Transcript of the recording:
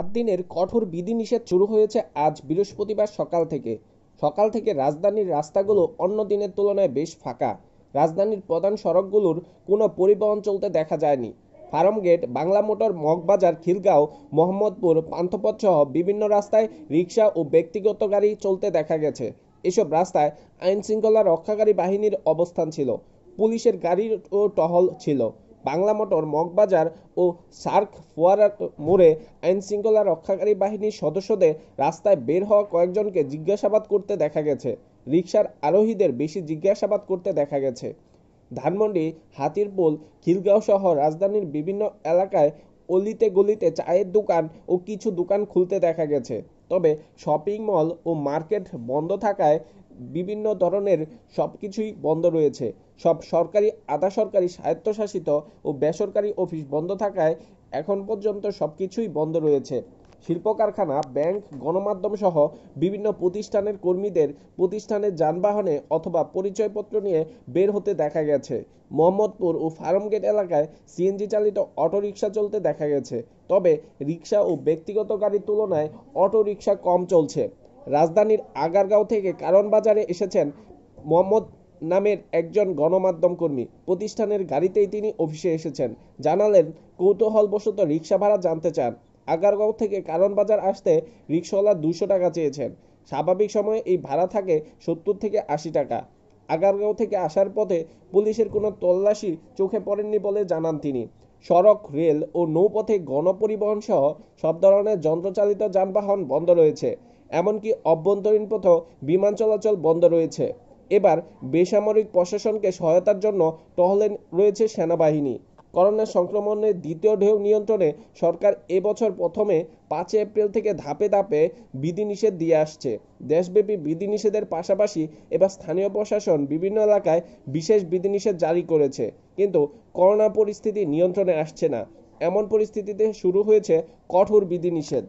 সাত দিনের কঠোর বিধিনিষেধ শুরু হয়েছে আজ বৃহস্পতিবার সকাল থেকে সকাল থেকে রাজধানীর রাস্তাগুলো অন্য দিনের তুলনায় বেশ ফাঁকা রাজধানীর প্রধান সড়কগুলোর কোনো পরিবহন চলতে দেখা যায়নি ফার্মগেট বাংলা মোটর মগবাজার খিলগাঁও মোহাম্মদপুর পান্থপথ সহ বিভিন্ন রাস্তায় রিক্সা ও ব্যক্তিগত গাড়ি চলতে দেখা গেছে এসব রাস্তায় আইনশৃঙ্খলা রক্ষাকারী বাহিনীর অবস্থান ছিল পুলিশের গাড়ির ও টহল ছিল বাংলা মোটর মগবাজার ও সার্ক ফোয়ারা মোড়ে আইনশৃঙ্খলা রক্ষাকারী বাহিনীর সদস্যদের রাস্তায় বের হওয়া কয়েকজনকে জিজ্ঞাসাবাদ করতে দেখা গেছে রিক্সার আরোহীদের বেশি জিজ্ঞাসাবাদ করতে দেখা গেছে ধানমন্ডি হাতিরপুল খিলগাঁও সহ রাজধানীর বিভিন্ন এলাকায় অলিতে গলিতে চায়ের দোকান ও কিছু দোকান খুলতে দেখা গেছে তবে শপিং মল ও মার্কেট বন্ধ থাকায় বিভিন্ন ধরনের সব কিছুই বন্ধ রয়েছে সব সরকারি আধা সরকারি স্বায়ত্তশাসিত ও বেসরকারি অফিস বন্ধ থাকায় এখন পর্যন্ত সব কিছুই বন্ধ রয়েছে শিল্প কারখানা ব্যাংক গণমাধ্যম সহ বিভিন্ন প্রতিষ্ঠানের কর্মীদের প্রতিষ্ঠানের যানবাহনে অথবা পরিচয়পত্র নিয়ে বের হতে দেখা গেছে মোহাম্মদপুর ও ফার্মগেট এলাকায় সিএনজি চালিত অটোরিকশা চলতে দেখা গেছে তবে রিক্সা ও ব্যক্তিগত গাড়ির তুলনায় অটোরিকশা কম চলছে রাজধানীর আগারগাঁও থেকে কারণ বাজারে এসেছেন মোহাম্মদ নামের একজন গণমাধ্যম কর্মী প্রতিষ্ঠানের গাড়িতেই তিনি অফিসে এসেছেন জানালেন কৌতূহলবশত রিক্সা ভাড়া জানতে চান আগারগাঁও থেকে কারণ বাজার আসতে রিক্সাওয়ালা দুশো টাকা চেয়েছেন স্বাভাবিক সময়ে এই ভাড়া থাকে সত্তর থেকে আশি টাকা আগারগাঁও থেকে আসার পথে পুলিশের কোনো তল্লাশি চোখে পড়েননি বলে জানান তিনি সড়ক রেল ও নৌপথে গণপরিবহন সহ সব ধরনের যন্ত্রচালিত যানবাহন বন্ধ রয়েছে এমনকি অভ্যন্তরীণ পথেও বিমান চলাচল বন্ধ রয়েছে এবার বেসামরিক প্রশাসনকে সহায়তার জন্য টহলে রয়েছে সেনাবাহিনী করোনা সংক্রমণের দ্বিতীয় ঢেউ নিয়ন্ত্রণে সরকার এবছর প্রথমে পাঁচই এপ্রিল থেকে ধাপে ধাপে বিধিনিষেধ দিয়ে আসছে দেশব্যাপী বিধিনিষেধের পাশাপাশি এবার স্থানীয় প্রশাসন বিভিন্ন এলাকায় বিশেষ বিধিনিষেধ জারি করেছে কিন্তু করোনা পরিস্থিতি নিয়ন্ত্রণে আসছে না এমন পরিস্থিতিতে শুরু হয়েছে কঠোর বিধিনিষেধ